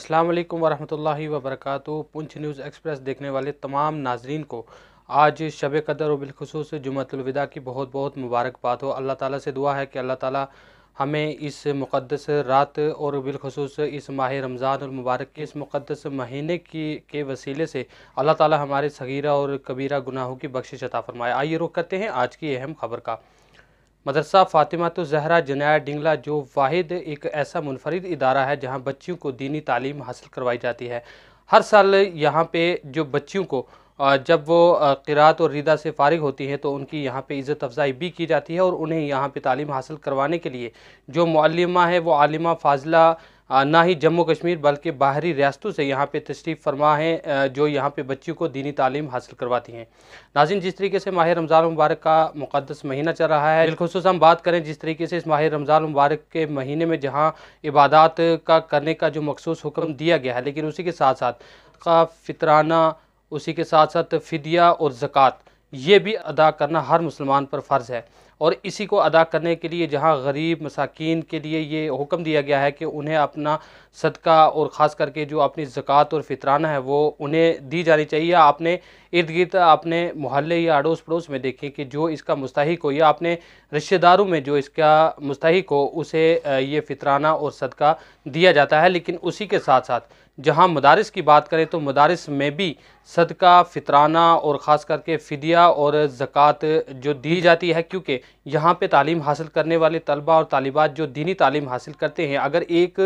अस्सलाम वालेकुम वरहमतुल्लाहि वबरकू पुंछ न्यूज़ एक्सप्रेस देखने वाले तमाम नाजरीन को आज शब कदर और बिलखसूस जुमतलविदा की बहुत बहुत मुबारकबाद हो अल्लाह ताला से दुआ है कि अल्लाह ताला हमें इस मुक़दस रात और बिलखसूस इस माह रमज़ान और मुबारक के इस मुक़दस महीने की के वसीले से अल्लाह ताला हमारे सगीरा और कबीरा गुनाहों की बख्शिश अता फरमाए आइए रुख करते हैं आज की अहम खबर का मदरसा फ़ातिमा तो जहरा जनाया डिंगला जो वाहिद एक ऐसा मुनफरद इदारा है जहाँ बच्चियों को दीनी तालीम हासिल करवाई जाती है हर साल यहाँ पे जो बच्चियों को जब वो किरात और रिदा से फारिग होती हैं तो उनकी यहाँ पे इज़्ज़त अफजाई भी की जाती है और उन्हें यहाँ पे तालीम हासिल करवाने के लिए जो मालिमा है वो आलिमा फाजला ना ही जम्मू कश्मीर बल्कि बाहरी रियासतों से यहाँ पे तशरीफ़ फरमा हैं जो यहाँ पे बच्चियों को दीनी तालीम हासिल करवाती हैं नाजिन जिस तरीके से माह रमज़ान मुबारक का मुक़दस महीना चल रहा है बिलखसूस हम बात करें जिस तरीके से इस माह रमज़ान मुबारक के महीने में जहाँ इबादत का करने का जो मखसूस हुक्म दिया गया है लेकिन उसी के साथ साथ का फितराना उसी के साथ साथ फ़िदिया और ज़क़़त ये भी अदा करना हर मुसलमान पर फ़र्ज़ है और इसी को अदा करने के लिए जहाँ गरीब मसाकिन के लिए ये हुक्म दिया गया है कि उन्हें अपना सदका और ख़ास करके जो अपनी ज़क़़त और फितराना है वो उन्हें दी जानी चाहिए आपने इर्द गिर्द अपने मोहल्ले या अड़ोस पड़ोस में देखें कि जो इसका मुस्तक हो या अपने रिश्तेदारों में जो इसका मुस्तक हो उसे ये फितराना और सदका दिया जाता है लेकिन उसी के साथ साथ जहाँ मदारस की बात करें तो मदारस में भी सदका फितराना और ख़ास करके फ़दिया और ज़क़़त जो दी जाती है क्योंकि यहाँ पे तालीम हासिल करने वाले तलबा और तालिबात जो दीनी तालीम हासिल करते हैं अगर एक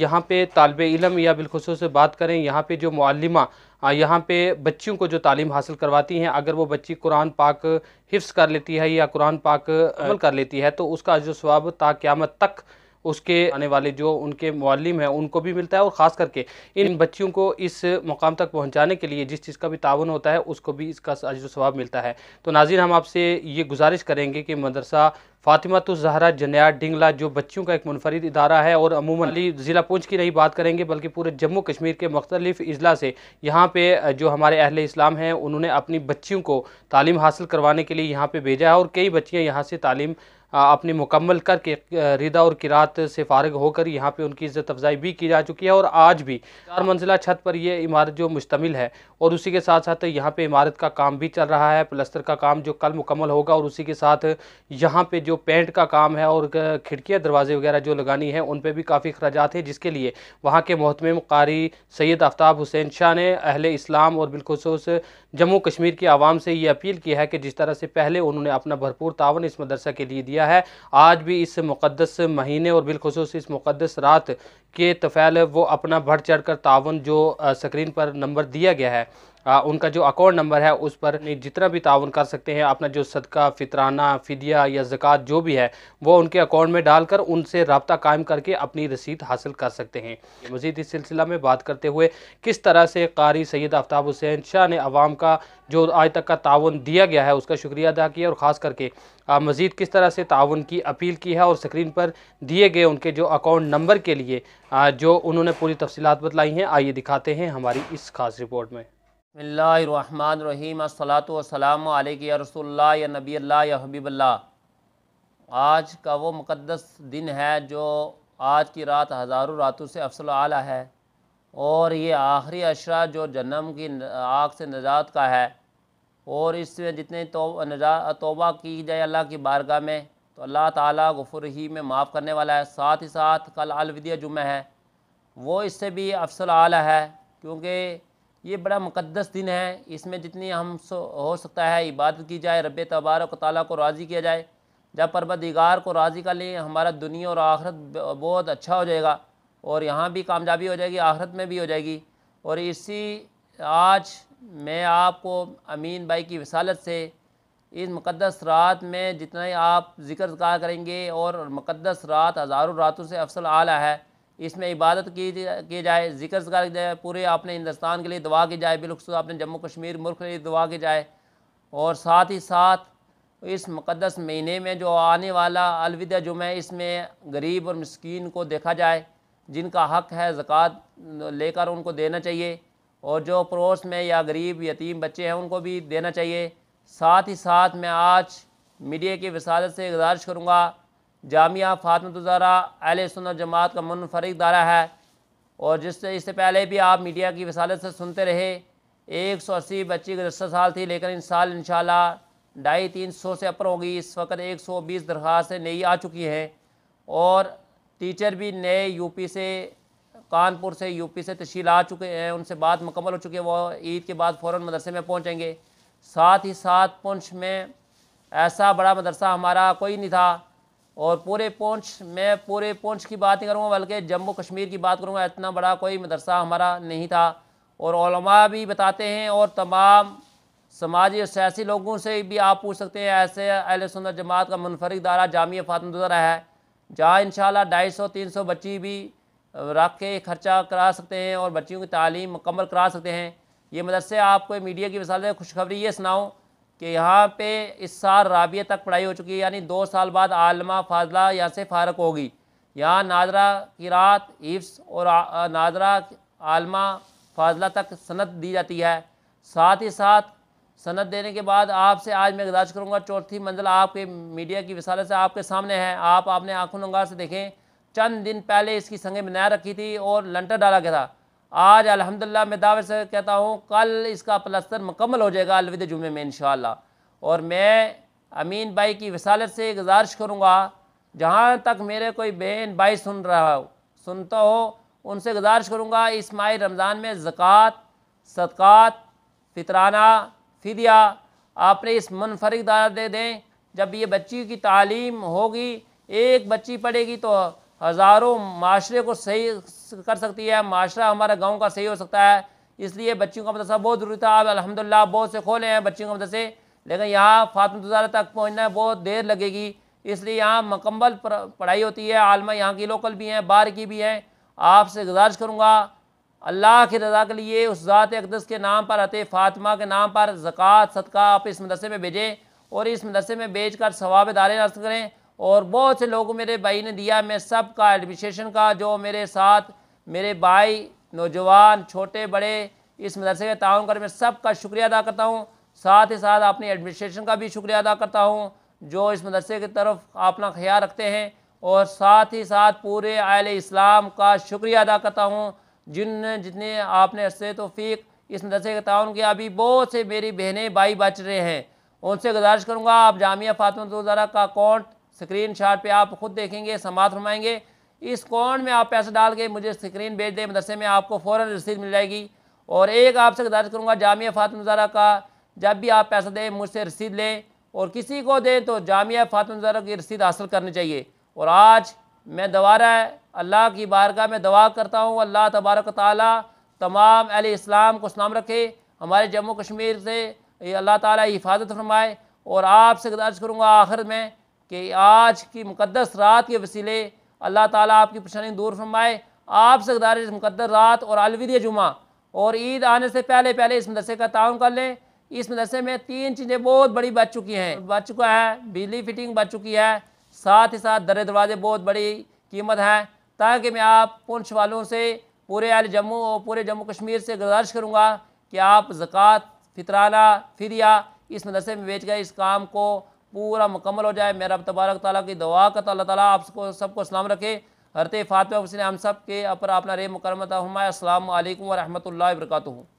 यहाँ पे तालब इलम या बिलखसूस से बात करें यहाँ पे जो मालिमा यहाँ पे बच्चियों को जो तालीम हासिल करवाती हैं अगर वो बच्ची कुरान पाक हिफ्स कर लेती है या कुरान पाक अमल कर लेती है तो उसका जो स्वाब ता क्यामत तक उसके आने वाले जो उनके मालम हैं उनको भी मिलता है और ख़ास करके इन बच्चियों को इस मकाम तक पहुँचाने के लिए जिस चीज़ का भी ताउन होता है उसको भी इसका अजर स्वाब मिलता है तो नाजिर हम आपसे ये गुजारिश करेंगे कि मदरसा फ़ातिमा तो जहरा जनिया डिंगला जो बच्चियों का एक मुनफरद इदारा है और अमूमन ज़िला पुंछ की नहीं बात करेंगे बल्कि पूरे जम्मू कश्मीर के मुख्तलिफ अजला से यहाँ पे जो हमारे अहिल इस्लाम हैं उन्होंने अपनी बच्चियों को तालीम हासिल करवाने के लिए यहाँ पे भेजा है और कई बच्चियाँ यहाँ से तालीम अपनी मुकम्मल करके रिदा और किरात से फारग होकर यहाँ पे उनकी इज़्ज़त अफजाई भी की जा चुकी है और आज भी चार मंजिला छत पर यह इमारत जो मुश्तमिल है और उसी के साथ साथ यहाँ पे इमारत का काम भी चल रहा है प्लस्तर का काम जो कल मुकम्मल होगा और उसी के साथ यहाँ पे जो पेंट का काम है और खिड़कियाँ दरवाजे वगैरह जो लगानी है उन पर भी काफ़ी अखराज हैं जिसके लिए वहाँ के महतम कारी सैद आफ्ताब हुसैन शाह ने अहल इस्लाम और बिलखसूस जम्मू कश्मीर की आवाम से ये अपील की है कि जिस तरह से पहले उन्होंने अपना भरपूर तावन इस मदरसा के लिए दिया किया है आज भी इस मुक़दस महीने और बिलखसूस इस मुक़दस रात के तफैल वो अपना बढ़ चढ़ कर ताउन जो स्क्रीन पर नंबर दिया गया है आ, उनका जो अकाउंट नंबर है उस पर जितना भी ताउन कर सकते हैं अपना जो सदका फितराना फ़िदिया या ज़क़़त जो भी है वो उनके अकाउंट में डालकर उनसे रबता कायम करके अपनी रसीद हासिल कर सकते हैं मज़ीद इस सिलसिला में बात करते हुए किस तरह से कारी सैद आफ्ताब हुसैन शाह ने आवाम का जो आज तक का ताउन दिया गया है उसका शुक्रिया अदा किया और ख़ास करके मज़ीद किस तरह से ताउन की अपील की है और स्क्रीन पर दिए गए उनके जो अकाउंट नंबर के लिए जो उन्होंने पूरी तफसीत बतलाई हैं आइए दिखाते हैं हमारी इस खास रिपोर्ट में बसमीम असलातम या रसोल्ला या नबी अल्लाह या हबीबल्ला आज का वो मुक़दस दिन है जो आज की रात हज़ारों रातों से अफसल आला है और ये आखिरी अशरा जो जन्म की आग से नजात का है और इसमें जितने तो तोबा की जाए अल्लाह की बारगाह में तो अल्लाह ताला गफुर ही में माफ़ करने वाला है साथ ही साथ कल अलविदिया जुमे है वो इससे भी अफसल आला है क्योंकि ये बड़ा मुकदस दिन है इसमें जितनी हम हो सकता है इबादत की जाए रब तबारक ताली को राज़ी किया जाए जब परवदिगार को राज़ी कर लें हमारा दुनिया और आखरत बहुत अच्छा हो जाएगा और यहाँ भी कामयाबी हो जाएगी आखरत में भी हो जाएगी और इसी आज मैं आपको अमीन भाई की वसालत से इस मुक़दस रात में जितना आप जिक्र करेंगे और मुक़दस रात हज़ारों रातों से अफसल आला है इसमें इबादत की की जाए जिक्र कर जाए पूरे आपने हिंदुस्तान के लिए दुआ की जाए बिलखसूस आपने जम्मू कश्मीर मुल्क के लिए दुआ की जाए और साथ ही साथ इस मुक़दस महीने में जो आने वाला अलविदा जुमे इसमें गरीब और मस्किन को देखा जाए जिनका हक़ है ज़क़़त लेकर उनको देना चाहिए और जो पड़ोस में या गरीब यतीम बच्चे हैं उनको भी देना चाहिए साथ ही साथ मैं आज मीडिया की वसादत से गुजारिश करूँगा जामिया फातमतज़ारा तो अहल सुन जमात का मुनफरद दारा है और जिससे इससे पहले भी आप मीडिया की वसालत से सुनते रहे एक सौ अस्सी बच्ची गुजशत साल थी लेकिन इस साल इन शाला ढाई तीन सौ से अपर होगी इस वक्त एक सौ बीस दरख्वास्तें नई आ चुकी हैं और टीचर भी नए यूपी से कानपुर से यूपी से तशील आ चुके हैं उनसे बात मुकम्मल हो चुकी है वो ईद के बाद फ़ौर मदरसे में पहुँचेंगे साथ ही साथ पुंछ में ऐसा बड़ा मदरसा हमारा कोई नहीं था और पूरे पहुँच मैं पूरे पहुँच की बात नहीं करूँगा बल्कि जम्मू कश्मीर की बात करूँगा इतना बड़ा कोई मदरसा हमारा नहीं था और भी बताते हैं और तमाम समाजी और सियासी लोगों से भी आप पूछ सकते हैं ऐसे अहल सुंदर जमात का मुनफरद दारा जामिया फातम फातमदरा है जहाँ इन ढाई सौ तीन सौ बच्ची भी रख के खर्चा करा सकते हैं और बच्चियों की तालीम मुकम्मल करा सकते हैं ये मदरसे आपको मीडिया की मिसाल खुशखबरी ये सुनाऊँ कि यहाँ पे इस साल राबिये तक पढ़ाई हो चुकी है यानी दो साल बाद आलमा फाजला यहाँ से फ़ारक होगी यहाँ नाजरा की रात हिफ्स और नाजरा आलमा फाजला तक सनत दी जाती है साथ ही साथ सनत देने के बाद आपसे आज मैं गुजारिश करूँगा चौथी मंजिल आपके मीडिया की विशाल से आपके सामने है आप आपने आंखों नंगार से देखें चंद दिन पहले इसकी संगे बनाए रखी थी और लंटर डाला गया था आज अलहमदिल्ला मैं दावे से कहता हूँ कल इसका प्लस्तर मुकम्मल हो जाएगा अलविद जुमे में इन और मैं अमीन भाई की वसालत से गुजारिश करूँगा जहाँ तक मेरे कोई बहन भाई सुन रहा हो सुनता हो उनसे गुजारिश करूँगा इस माह रमज़ान में ज़क़़त सदक़ात फितराना फिदिया आपने इस मुनफरद दे दें जब ये बच्ची की तालीम होगी एक बच्ची पढ़ेगी तो हज़ारों माशरे को सही कर सकती है माशरा हमारा गाँव का सही हो सकता है इसलिए बच्चियों का मदरसा बहुत ज़रूरी था अब अलहमदिल्ला बहुत से खोले हैं बच्चियों का मदरसे लेकिन यहाँ फातमतजारा तक पहुँचना बहुत देर लगेगी इसलिए यहाँ मकम्मल पढ़ाई होती है आलमा यहाँ की लोकल भी हैं बाहर की भी हैं आपसे गुजारिश करूँगा अल्लाह की रजा के लिए उस ज़ात अकदस के नाम पर अत फ़ातिमा के नाम पर ज़क़़त सदका आप इस मदरसे में भेजें और इस मदरसे में बेच कर सवाब दारे हासिल करें और बहुत से लोग मेरे भाई ने दिया मैं सब का एडमिनिस्ट्रेशन का जो मेरे साथ मेरे भाई नौजवान छोटे बड़े इस मदरसे के ताउन कर मैं सब का शुक्रिया अदा करता हूँ साथ ही साथ अपने एडमिनिस्ट्रेशन का भी शुक्रिया अदा करता हूँ जो इस मदरसे की तरफ अपना ख्याल रखते हैं और साथ ही साथ पूरे आयल इस्लाम का शुक्रिया अदा करता हूँ जिन जितने आपने अरसे फीक इस मदरसे के ताउन किया अभी बहुत से मेरी बहनें भाई बच रहे हैं उनसे गुजारिश करूँगा आप जामिया फातमा का अकाउंट स्क्रीन शॉट पर आप खुद देखेंगे समात फरमाएंगे इस कौन में आप पैसा डाल के मुझे स्क्रीन भेज दें मदरसे में आपको फ़ौर रसीद मिल जाएगी और एक आपसे गुजारिश करूँगा जामिया फ़ातमजारा का जब भी आप पैसा दें मुझसे रसीद लें और किसी को दें तो जामिया फ़ातमजारा की रसीद हासिल करनी चाहिए और आज मैं दोबारा अल्लाह की बारगाह में दवा करता हूँ अल्लाह तबारक ताली तमाम अल इस्लाम को सलाम रखे हमारे जम्मू कश्मीर से अल्लाह ताली हिफाजत फरमाए और आपसे गुजारिश करूँगा आखिर में कि आज की मुकदस रात के वसीले अल्लाह ताला आपकी परेशानी दूर फरमाए आपसे गुजारिश मुकदस रात और अलविदा जुमा और ईद आने से पहले पहले इस मदरसे का ताउन कर लें इस मदरसे में तीन चीज़ें बहुत बड़ी बच चुकी हैं बच चुका है बिजली फिटिंग बच चुकी है साथ ही साथ दर दरवाजे बहुत बड़ी कीमत है ताकि मैं आप पुंछ वालों से पूरे आल जम्मू और पूरे जम्मू कश्मीर से गुजारिश करूँगा कि आप ज़क़़त फितराना फिरिया इस मदरसे में बेच गए इस काम को पूरा मुकम्मल हो जाए मेरा तबारक ताली की दुआ का तो ताली आपको सबको सलाम रखे हरते फातम हुसैन हम सब के अपर अपना रे मुकरमत हमारे असल वरहमल वर्का